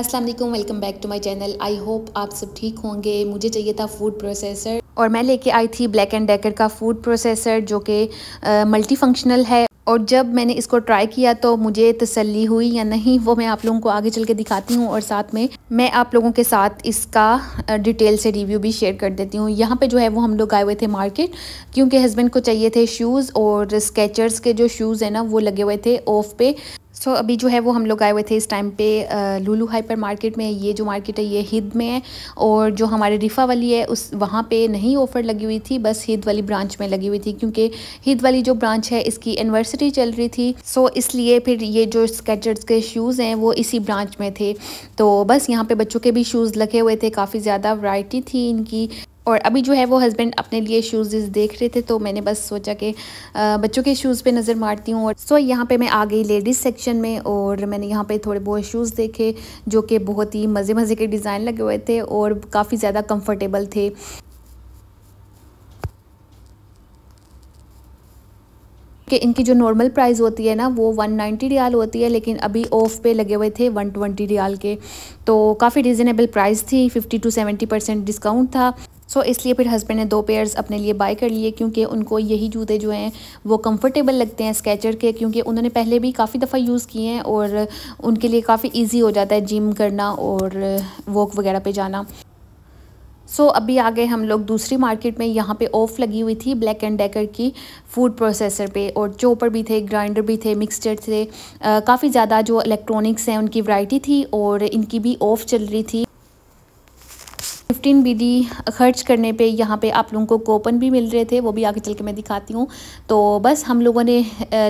अस्सलाम वालेकुम welcome back to my channel I hope आप सब ठीक होंगे मुझे चाहिए था फूड प्रोसेसर और मैं लेके आई थी ब्लैक एंड डेकर का फूड प्रोसेसर जो कि मल्टी फंक्शनल है और जब मैंने इसको ट्राई किया तो मुझे तसल्ली हुई या नहीं वो मैं आप लोगों को आगे चल के दिखाती हूँ और साथ में मैं आप लोगों के साथ इसका डिटेल से रिव्यू भी शेयर कर देती हूँ यहाँ पे जो है वो हम लोग आए हुए थे मार्केट क्योंकि हस्बैंड को चाहिए थे शूज़ और स्केचर्स के जो शूज़ हैं ना वो लगे हुए थे ऑफ पे सो so, अभी जो है वो हम लोग आए हुए थे इस टाइम पे लुलू हाइपर मार्केट में ये जो मार्केट है ये हिद में है और जो हमारे रिफ़ा वाली है उस वहाँ पे नहीं ऑफ़र लगी हुई थी बस हिद वाली ब्रांच में लगी हुई थी क्योंकि हिद वाली जो ब्रांच है इसकी एनिवर्सरी चल रही थी सो so, इसलिए फिर ये जो स्केचर्स के शूज़ हैं वो इसी ब्रांच में थे तो बस यहाँ पर बच्चों के भी शूज़ लगे हुए थे काफ़ी ज़्यादा वराइटी थी इनकी और अभी जो है वो हस्बैंड अपने लिए शूज़ देख रहे थे तो मैंने बस सोचा कि बच्चों के शूज़ पे नज़र मारती हूँ और सो यहाँ पे मैं आ गई लेडीज़ सेक्शन में और मैंने यहाँ पे थोड़े बहुत शूज़ देखे जो कि बहुत ही मज़े मज़े के डिज़ाइन लगे हुए थे और काफ़ी ज़्यादा कंफर्टेबल थे कि इनकी जो नॉर्मल प्राइस होती है ना वो 190 रियाल होती है लेकिन अभी ऑफ पे लगे हुए थे 120 रियाल के तो काफ़ी रिजनेबल प्राइस थी 50 टू 70 परसेंट डिस्काउंट था सो so, इसलिए फिर हस्बैंड ने दो पेयर्स अपने लिए बाय कर लिए क्योंकि उनको यही जूते जो हैं वो कंफर्टेबल लगते हैं स्केचर के क्योंकि उन्होंने पहले भी काफ़ी दफ़ा यूज़ किए हैं और उनके लिए काफ़ी ईजी हो जाता है जिम करना और वॉक वगैरह पे जाना सो so, अभी आ गए हम लोग दूसरी मार्केट में यहाँ पे ऑफ लगी हुई थी ब्लैक एंड डेकर की फूड प्रोसेसर पे और चोपर भी थे ग्राइंडर भी थे मिक्सचर थे काफ़ी ज़्यादा जो इलेक्ट्रॉनिक्स हैं उनकी वैरायटी थी और इनकी भी ऑफ चल रही थी फिफ्टीन बी खर्च करने पे यहाँ पे आप लोगों को कोपन भी मिल रहे थे वो भी आगे चल के मैं दिखाती हूँ तो बस हम लोगों ने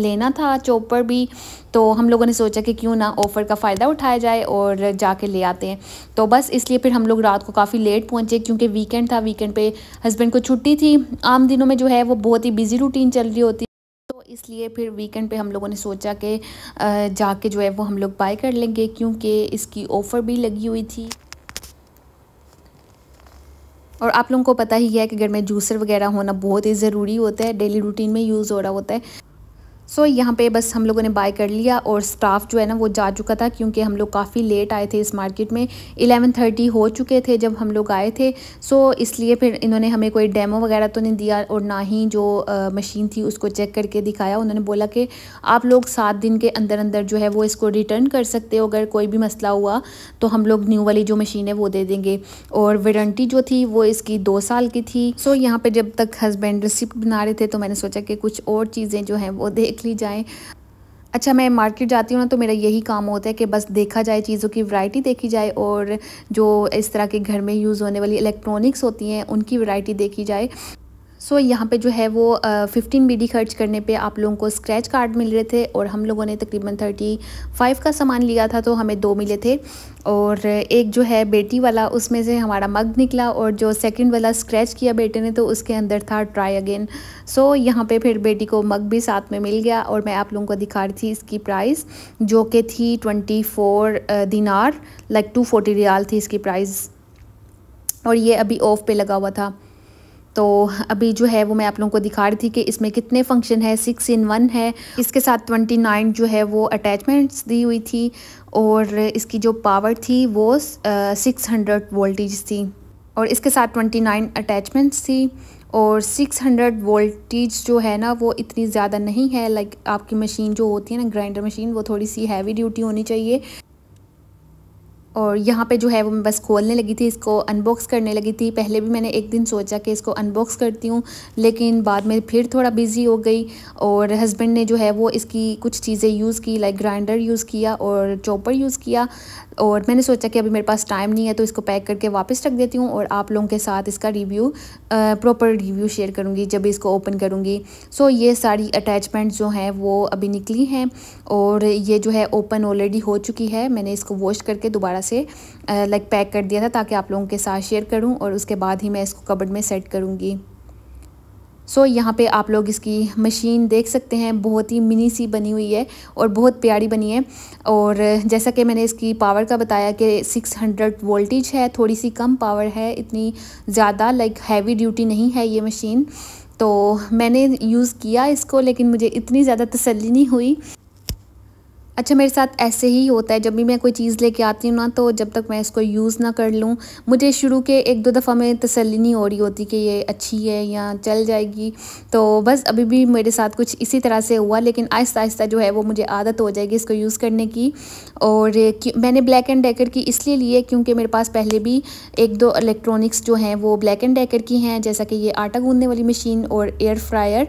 लेना था चोपर भी तो हम लोगों ने सोचा कि क्यों ना ऑफ़र का फ़ायदा उठाया जाए और जाके ले आते हैं तो बस इसलिए फिर हम लोग रात को काफ़ी लेट पहुँचे क्योंकि वीकेंड था वीकेंड पे हस्बैंड को छुट्टी थी आम दिनों में जो है वो बहुत ही बिज़ी रूटीन चल रही होती तो इसलिए फिर वीकेंड पे हम लोगों ने सोचा कि जाके जो है वो हम लोग बाय कर लेंगे क्योंकि इसकी ऑफ़र भी लगी हुई थी और आप लोगों को पता ही है कि घर में जूसर वगैरह होना बहुत ही ज़रूरी होता है डेली रूटीन में यूज़ हो रहा होता है सो so, यहाँ पे बस हम लोगों ने बाय कर लिया और स्टाफ जो है ना वो जा चुका था क्योंकि हम लोग काफ़ी लेट आए थे इस मार्केट में 11:30 हो चुके थे जब हम लोग आए थे सो so, इसलिए फिर इन्होंने हमें कोई डेमो वगैरह तो नहीं दिया और ना ही जो आ, मशीन थी उसको चेक करके दिखाया उन्होंने बोला कि आप लोग सात दिन के अंदर अंदर जो है वो इसको रिटर्न कर सकते हो अगर कोई भी मसला हुआ तो हम लोग न्यू वाली जो मशीन है वो दे देंगे और वारंटी जो थी वो इसकी दो साल की थी सो so, यहाँ पर जब तक हस्बैंड रिसिप्ट बना रहे थे तो मैंने सोचा कि कुछ और चीज़ें जो हैं वो देख ली जाएँ अच्छा मैं मार्केट जाती हूँ ना तो मेरा यही काम होता है कि बस देखा जाए चीज़ों की वैरायटी देखी जाए और जो इस तरह के घर में यूज़ होने वाली इलेक्ट्रॉनिक्स होती हैं उनकी वैरायटी देखी जाए सो so, यहाँ पे जो है वो फिफ्टीन बी डी खर्च करने पे आप लोगों को स्क्रैच कार्ड मिल रहे थे और हम लोगों ने तकरीबन थर्टी फाइव का सामान लिया था तो हमें दो मिले थे और एक जो है बेटी वाला उसमें से हमारा मग निकला और जो सेकंड वाला स्क्रैच किया बेटे ने तो उसके अंदर था ट्राई अगेन सो यहाँ पे फिर बेटी को मग भी साथ में मिल गया और मैं आप लोगों को दिखा रही थी इसकी प्राइस जो कि थी ट्वेंटी फोर दिनार लाइक टू फोर्टी रियाल थी इसकी प्राइस और ये अभी ऑफ पे लगा हुआ था तो अभी जो है वो मैं आप लोगों को दिखा रही थी कि इसमें कितने फंक्शन है सिक्स इन वन है इसके साथ ट्वेंटी नाइन जो है वो अटैचमेंट्स दी हुई थी और इसकी जो पावर थी वो सिक्स हंड्रेड वोल्टेज थी और इसके साथ ट्वेंटी नाइन अटैचमेंट्स थी और सिक्स हंड्रेड वोल्टेज जो है ना वो इतनी ज़्यादा नहीं है लाइक आपकी मशीन जो होती है ना ग्राइंडर मशीन वो थोड़ी सी हैवी ड्यूटी होनी चाहिए और यहाँ पे जो है वो मैं बस खोलने लगी थी इसको अनबॉक्स करने लगी थी पहले भी मैंने एक दिन सोचा कि इसको अनबॉक्स करती हूँ लेकिन बाद में फिर थोड़ा बिज़ी हो गई और हस्बैंड ने जो है वो इसकी कुछ चीज़ें यूज़ की लाइक ग्राइंडर यूज़ किया और चॉपर यूज़ किया और मैंने सोचा कि अभी मेरे पास टाइम नहीं है तो इसको पैक करके वापस रख देती हूँ और आप लोगों के साथ इसका रिव्यू प्रॉपर रिव्यू शेयर करूँगी जब इसको ओपन करूँगी सो ये सारी अटैचमेंट जो हैं वो अभी निकली हैं और ये जो है ओपन ऑलरेडी हो चुकी है मैंने इसको वॉश करके दोबारा वगैरह से लाइक पैक कर दिया था ताकि आप लोगों के साथ शेयर करूँ और उसके बाद ही मैं इसको कबड में सेट करूँगी सो so, यहाँ पे आप लोग इसकी मशीन देख सकते हैं बहुत ही मिनी सी बनी हुई है और बहुत प्यारी बनी है और जैसा कि मैंने इसकी पावर का बताया कि 600 वोल्टेज है थोड़ी सी कम पावर है इतनी ज़्यादा लाइक हैवी ड्यूटी नहीं है ये मशीन तो मैंने यूज़ किया इसको लेकिन मुझे इतनी ज़्यादा तसल्ली नहीं हुई अच्छा मेरे साथ ऐसे ही होता है जब भी मैं कोई चीज़ लेके आती हूँ ना तो जब तक मैं इसको यूज़ ना कर लूँ मुझे शुरू के एक दो दफ़ा में तसल्ली नहीं हो रही होती कि ये अच्छी है या चल जाएगी तो बस अभी भी मेरे साथ कुछ इसी तरह से हुआ लेकिन आहिस्ता आहिस्ता जो है वो मुझे आदत हो जाएगी इसको यूज़ करने की और मैंने ब्लैक एंड डेकर की इसलिए ली है क्योंकि मेरे पास पहले भी एक दो इलेक्ट्रॉनिक्स जो हैं वो ब्लैक एंड डेकर की हैं जैसा कि ये आटा गूंदने वाली मशीन और एयर फ्रायर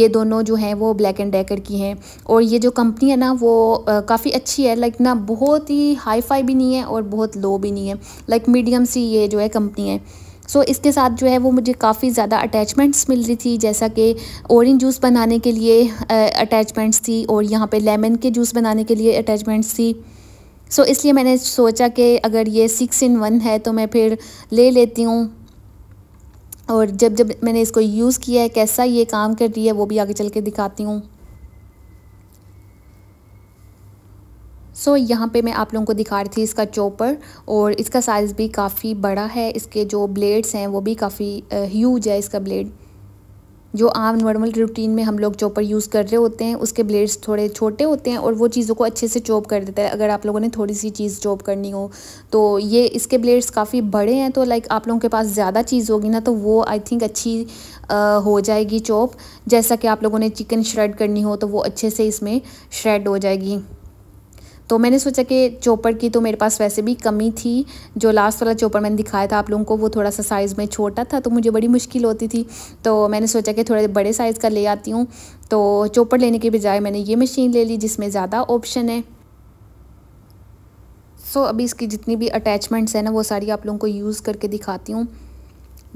ये दोनों जो हैं वो ब्लैक एंड डेकर की हैं और ये जो कंपनी है ना वो काफ़ी अच्छी है लाइक ना बहुत ही हाई फाई भी नहीं है और बहुत लो भी नहीं है लाइक मीडियम सी ये जो है कंपनी है सो so, इसके साथ जो है वो मुझे काफ़ी ज़्यादा अटैचमेंट्स मिल रही थी जैसा कि ऑरेंज जूस बनाने के लिए अटैचमेंट्स थी और यहाँ पे लेमन के जूस बनाने के लिए अटैचमेंट्स थी सो so, इसलिए मैंने सोचा कि अगर ये सिक्स इन वन है तो मैं फिर ले लेती हूँ और जब जब मैंने इसको यूज़ किया है कैसा ये काम कर रही है वो भी आगे चल के दिखाती हूँ सो so, यहाँ पे मैं आप लोगों को दिखा रही थी इसका चॉपर और इसका साइज़ भी काफ़ी बड़ा है इसके जो ब्लेड्स हैं वो भी काफ़ी ह्यूज है इसका ब्लेड जो आम नॉर्मल रूटीन में हम लोग चॉपर यूज़ कर रहे होते हैं उसके ब्लेड्स थोड़े छोटे होते हैं और वो चीज़ों को अच्छे से चॉप कर देता है अगर आप लोगों ने थोड़ी सी चीज़ चॉप करनी हो तो ये इसके ब्लेड्स काफ़ी बड़े हैं तो लाइक आप लोगों के पास ज़्यादा चीज़ होगी ना तो वो आई थिंक अच्छी आ, हो जाएगी चॉप जैसा कि आप लोगों ने चिकन श्रेड करनी हो तो वो अच्छे से इसमें श्रेड हो जाएगी तो मैंने सोचा कि चोपर की तो मेरे पास वैसे भी कमी थी जो लास्ट वाला चोपर मैंने दिखाया था आप लोगों को वो थोड़ा सा साइज़ में छोटा था तो मुझे बड़ी मुश्किल होती थी तो मैंने सोचा कि थोड़े बड़े साइज़ का ले आती हूँ तो चोपर लेने के बजाय मैंने ये मशीन ले ली जिसमें ज़्यादा ऑप्शन है सो so, अभी इसकी जितनी भी अटैचमेंट्स हैं ना वो सारी आप लोगों को यूज़ करके दिखाती हूँ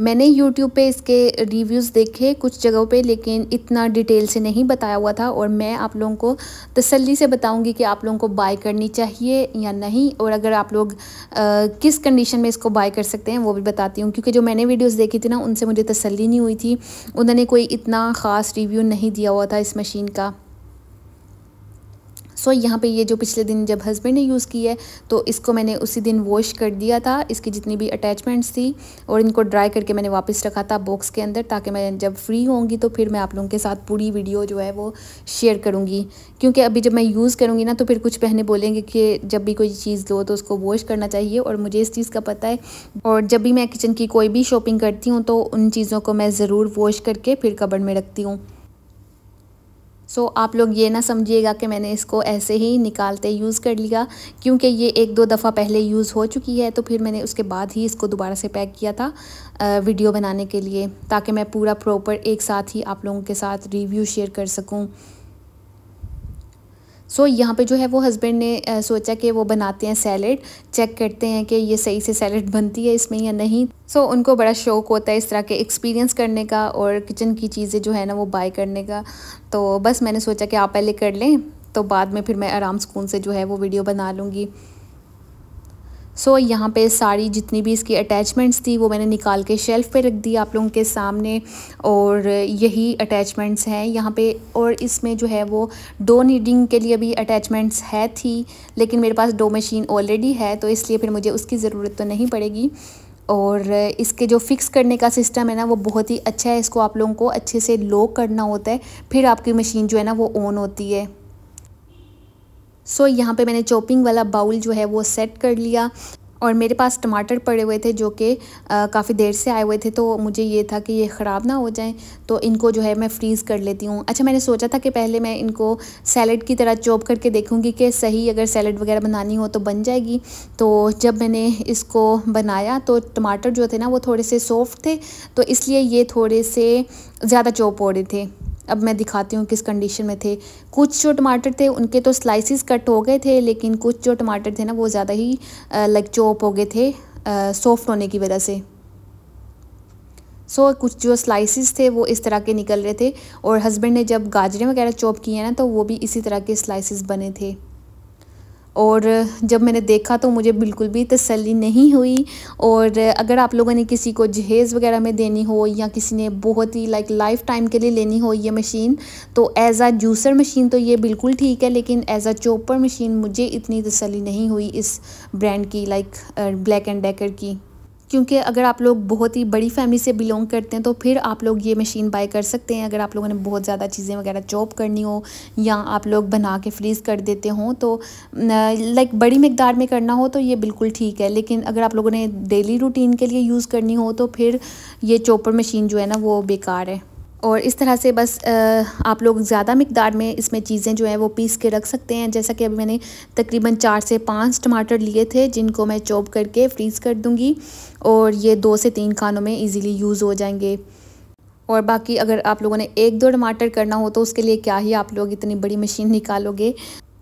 मैंने YouTube पे इसके रिव्यूज़ देखे कुछ जगहों पे लेकिन इतना डिटेल से नहीं बताया हुआ था और मैं आप लोगों को तसल्ली से बताऊंगी कि आप लोगों को बाय करनी चाहिए या नहीं और अगर आप लोग आ, किस कंडीशन में इसको बाय कर सकते हैं वो भी बताती हूँ क्योंकि जो मैंने वीडियोस देखी थी ना उनसे मुझे तसल्ली नहीं हुई थी उन्होंने कोई इतना ख़ास रिव्यू नहीं दिया हुआ था इस मशीन का सो यहाँ पे ये जो पिछले दिन जब हस्बैंड ने यूज़ की है तो इसको मैंने उसी दिन वॉश कर दिया था इसकी जितनी भी अटैचमेंट्स थी और इनको ड्राई करके मैंने वापस रखा था बॉक्स के अंदर ताकि मैं जब फ्री होंगी तो फिर मैं आप लोगों के साथ पूरी वीडियो जो है वो शेयर करूँगी क्योंकि अभी जब मैं यूज़ करूँगी ना तो फिर कुछ पहने बोलेंगे कि जब भी कोई चीज़ लो तो उसको वॉश करना चाहिए और मुझे इस चीज़ का पता है और जब भी मैं किचन की कोई भी शॉपिंग करती हूँ तो उन चीज़ों को मैं ज़रूर वॉश करके फिर कबड़ में रखती हूँ सो so, आप लोग ये ना समझिएगा कि मैंने इसको ऐसे ही निकालते यूज़ कर लिया क्योंकि ये एक दो दफ़ा पहले यूज़ हो चुकी है तो फिर मैंने उसके बाद ही इसको दोबारा से पैक किया था वीडियो बनाने के लिए ताकि मैं पूरा प्रॉपर एक साथ ही आप लोगों के साथ रिव्यू शेयर कर सकूँ सो so, यहाँ पे जो है वो हस्बैंड ने सोचा कि वो बनाते हैं सैलेड चेक करते हैं कि ये सही से सैलेड बनती है इसमें या नहीं सो so, उनको बड़ा शौक़ होता है इस तरह के एक्सपीरियंस करने का और किचन की चीज़ें जो है ना वो बाय करने का तो बस मैंने सोचा कि आप पहले कर लें तो बाद में फिर मैं आराम सुकून से जो है वो वीडियो बना लूँगी सो so, यहाँ पे सारी जितनी भी इसकी अटैचमेंट्स थी वो मैंने निकाल के शेल्फ़ पे रख दी आप लोगों के सामने और यही अटैचमेंट्स हैं यहाँ पे और इसमें जो है वो डो नीडिंग के लिए भी अटैचमेंट्स है थी लेकिन मेरे पास डो मशीन ऑलरेडी है तो इसलिए फिर मुझे उसकी ज़रूरत तो नहीं पड़ेगी और इसके जो फ़िक्स करने का सिस्टम है ना वो बहुत ही अच्छा है इसको आप लोगों को अच्छे से लो करना होता है फिर आपकी मशीन जो है ना वो ऑन होती है सो so, यहाँ पे मैंने चॉपिंग वाला बाउल जो है वो सेट कर लिया और मेरे पास टमाटर पड़े हुए थे जो कि काफ़ी देर से आए हुए थे तो मुझे ये था कि ये ख़राब ना हो जाए तो इनको जो है मैं फ्रीज़ कर लेती हूँ अच्छा मैंने सोचा था कि पहले मैं इनको सैलड की तरह चॉप करके देखूँगी कि सही अगर सैलड वगैरह बनानी हो तो बन जाएगी तो जब मैंने इसको बनाया तो टमाटर जो थे ना वो थोड़े से सॉफ्ट थे तो इसलिए ये थोड़े से ज़्यादा चॉप हो रहे थे अब मैं दिखाती हूँ किस कंडीशन में थे कुछ जो टमाटर थे उनके तो स्लाइसिस कट हो गए थे लेकिन कुछ जो टमाटर थे ना वो ज़्यादा ही लाइक चॉप हो गए थे सॉफ्ट होने की वजह से सो so, कुछ जो स्लाइसिस थे वो इस तरह के निकल रहे थे और हस्बैंड ने जब गाजरें वगैरह चॉप किए ना तो वो भी इसी तरह के स्लाइसिस बने थे और जब मैंने देखा तो मुझे बिल्कुल भी तसल्ली नहीं हुई और अगर आप लोगों ने किसी को जहेज़ वगैरह में देनी हो या किसी ने बहुत ही लाइक लाइफ टाइम के लिए लेनी हो ये मशीन तो एज़ आ जूसर मशीन तो ये बिल्कुल ठीक है लेकिन एज़ आ चोपर मशीन मुझे इतनी तसली नहीं हुई इस ब्रांड की लाइक ब्लैक एंड डेकर की क्योंकि अगर आप लोग बहुत ही बड़ी फैमिली से बिलोंग करते हैं तो फिर आप लोग ये मशीन बाय कर सकते हैं अगर आप लोगों ने बहुत ज़्यादा चीज़ें वगैरह चॉप करनी हो या आप लोग बना के फ्रीज़ कर देते हों तो लाइक बड़ी मकदार में करना हो तो ये बिल्कुल ठीक है लेकिन अगर आप लोगों ने डेली रूटीन के लिए यूज़ करनी हो तो फिर ये चॉपर मशीन जो है ना वो बेकार है और इस तरह से बस आप लोग ज़्यादा मकदार में इसमें चीज़ें जो हैं वो पीस के रख सकते हैं जैसा कि अभी मैंने तकरीबन चार से पाँच टमाटर लिए थे जिनको मैं चॉप करके फ्रीज़ कर दूँगी और ये दो से तीन खानों में इजीली यूज़ हो जाएंगे और बाकी अगर आप लोगों ने एक दो टमाटर करना हो तो उसके लिए क्या ही आप लोग इतनी बड़ी मशीन निकालोगे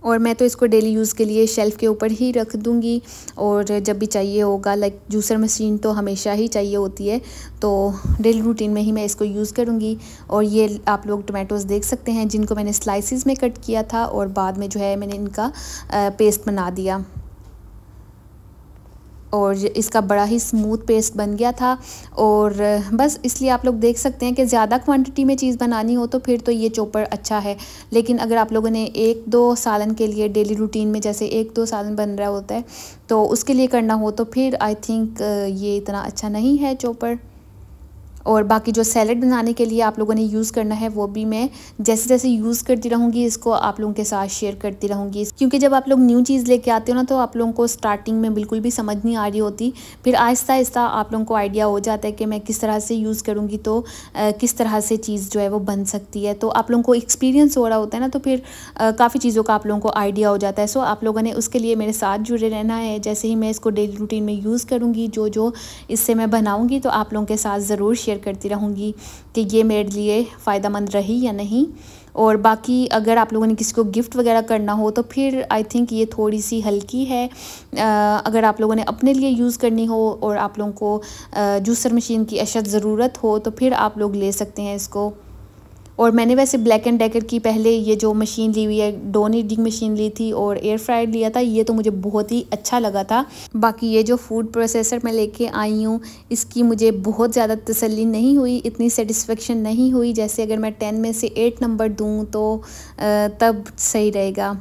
और मैं तो इसको डेली यूज़ के लिए शेल्फ़ के ऊपर ही रख दूँगी और जब भी चाहिए होगा लाइक जूसर मशीन तो हमेशा ही चाहिए होती है तो डेली रूटीन में ही मैं इसको यूज़ करूँगी और ये आप लोग टोमेटोज़ देख सकते हैं जिनको मैंने स्लाइसिस में कट किया था और बाद में जो है मैंने इनका पेस्ट बना दिया और इसका बड़ा ही स्मूथ पेस्ट बन गया था और बस इसलिए आप लोग देख सकते हैं कि ज़्यादा क्वांटिटी में चीज़ बनानी हो तो फिर तो ये चोपर अच्छा है लेकिन अगर आप लोगों ने एक दो सालन के लिए डेली रूटीन में जैसे एक दो सालन बन रहा होता है तो उसके लिए करना हो तो फिर आई थिंक ये इतना अच्छा नहीं है चोपड़ और बाकी जो सैलड बनाने के लिए आप लोगों ने यूज़ करना है वो भी मैं जैसे जैसे यूज़ करती रहूँगी इसको आप लोगों के साथ शेयर करती रहूँगी क्योंकि जब आप लोग न्यू चीज़ लेके आते हो ना तो आप लोगों को स्टार्टिंग में बिल्कुल भी समझ नहीं आ रही होती फिर आहिस्ता आहिस्ता आप लोगों को आइडिया हो जाता है कि मैं किस तरह से यूज़ करूँगी तो आ, किस तरह से चीज़ जो है वो बन सकती है तो आप लोगों को एक्सपीरियंस हो रहा होता है ना तो फिर काफ़ी चीज़ों का आप लोगों को आइडिया हो जाता है सो आप लोगों ने उसके लिए मेरे साथ जुड़े रहना है जैसे ही मैं इसको डेली रूटीन में यूज़ करूँगी जो जो इससे मैं बनाऊँगी तो आप लोगों के साथ ज़रूर शेयर शेयर करती रहूँगी कि ये मेरे लिए फ़ायदा मंद रही या नहीं और बाकी अगर आप लोगों ने किसी को गिफ्ट वगैरह करना हो तो फिर आई थिंक ये थोड़ी सी हल्की है आ, अगर आप लोगों ने अपने लिए यूज़ करनी हो और आप लोगों को जूसर मशीन की अशद ज़रूरत हो तो फिर आप लोग ले सकते हैं इसको और मैंने वैसे ब्लैक एंड डेकर की पहले ये जो मशीन ली हुई है डोन ईटिंग मशीन ली थी और एयर फ्राइड लिया था ये तो मुझे बहुत ही अच्छा लगा था बाकी ये जो फूड प्रोसेसर मैं लेके आई हूँ इसकी मुझे बहुत ज़्यादा तसल्ली नहीं हुई इतनी सेटिस्फेक्शन नहीं हुई जैसे अगर मैं टेन में से एट नंबर दूँ तो तब सही रहेगा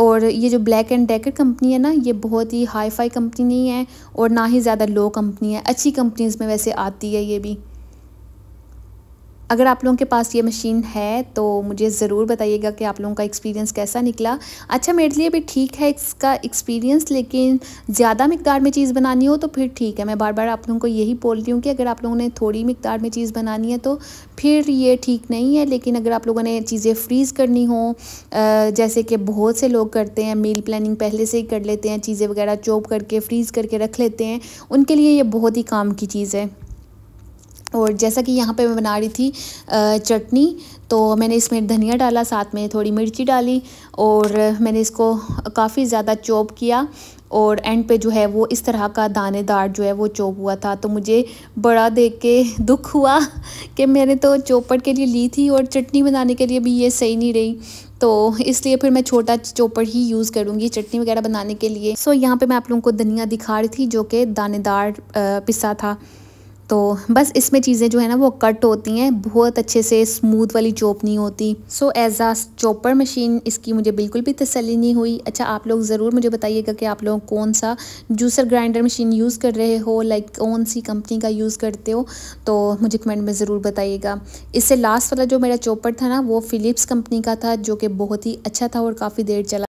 और ये जो ब्लैक एंड डेकर कंपनी है ना ये बहुत ही हाई फाई कंपनी नहीं है और ना ही ज़्यादा लो कंपनी है अच्छी कंपनीज़ में वैसे आती है ये भी अगर आप लोगों के पास ये मशीन है तो मुझे ज़रूर बताइएगा कि आप लोगों का एक्सपीरियंस कैसा निकला अच्छा मेरे लिए भी ठीक है इसका एक्सपीरियंस लेकिन ज़्यादा मकदार में चीज़ बनानी हो तो फिर ठीक है मैं बार बार आप लोगों को यही बोल रही हूँ कि अगर आप लोगों ने थोड़ी मकदार में चीज़ बनानी है तो फिर ये ठीक नहीं है लेकिन अगर आप लोगों ने चीज़ें फ्रीज़ करनी हो जैसे कि बहुत से लोग करते हैं मील प्लानिंग पहले से ही कर लेते हैं चीज़ें वगैरह चोप करके फ्रीज़ करके रख लेते हैं उनके लिए ये बहुत ही काम की चीज़ है और जैसा कि यहाँ पे मैं बना रही थी चटनी तो मैंने इसमें धनिया डाला साथ में थोड़ी मिर्ची डाली और मैंने इसको काफ़ी ज़्यादा चॉप किया और एंड पे जो है वो इस तरह का दानेदार जो है वो चॉप हुआ था तो मुझे बड़ा देख के दुख हुआ कि मैंने तो चोपड़ के लिए ली थी और चटनी बनाने के लिए भी ये सही नहीं रही तो इसलिए फिर मैं छोटा चोपड़ ही यूज़ करूँगी चटनी वगैरह बनाने के लिए सो यहाँ पर मैं आप लोगों को धनिया दिखा रही थी जो कि दानेदार पिसा था तो बस इसमें चीज़ें जो है ना वो कट होती हैं बहुत अच्छे से स्मूथ वाली चॉप नहीं होती so as a chopper machine इसकी मुझे बिल्कुल भी तसली नहीं हुई अच्छा आप लोग ज़रूर मुझे बताइएगा कि आप लोग कौन सा जूसर ग्राइंडर मशीन यूज़ कर रहे हो लाइक कौन सी कंपनी का यूज़ करते हो तो मुझे कमेंट में ज़रूर बताइएगा इससे लास्ट वाला जो मेरा चॉपर था ना वो फ़िलिप्स कंपनी का था जो कि बहुत ही अच्छा था और काफ़ी देर चला